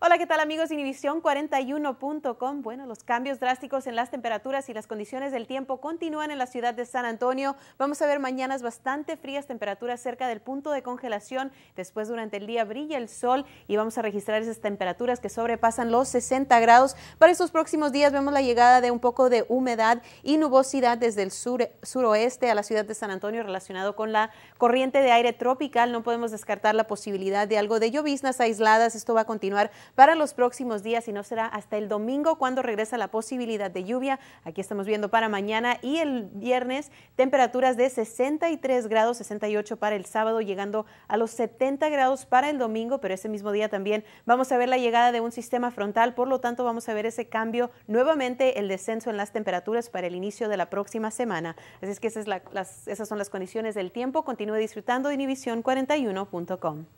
Hola, ¿qué tal amigos de 41.com? Bueno, los cambios drásticos en las temperaturas y las condiciones del tiempo continúan en la ciudad de San Antonio. Vamos a ver mañanas bastante frías, temperaturas cerca del punto de congelación. Después durante el día brilla el sol y vamos a registrar esas temperaturas que sobrepasan los 60 grados. Para estos próximos días vemos la llegada de un poco de humedad y nubosidad desde el sur, suroeste a la ciudad de San Antonio relacionado con la corriente de aire tropical. No podemos descartar la posibilidad de algo de lloviznas aisladas. Esto va a continuar para los próximos días y no será hasta el domingo cuando regresa la posibilidad de lluvia. Aquí estamos viendo para mañana y el viernes temperaturas de 63 grados, 68 para el sábado, llegando a los 70 grados para el domingo, pero ese mismo día también vamos a ver la llegada de un sistema frontal, por lo tanto vamos a ver ese cambio nuevamente, el descenso en las temperaturas para el inicio de la próxima semana. Así es que esas, es son las condiciones del tiempo. Continúe disfrutando de inhibición 41com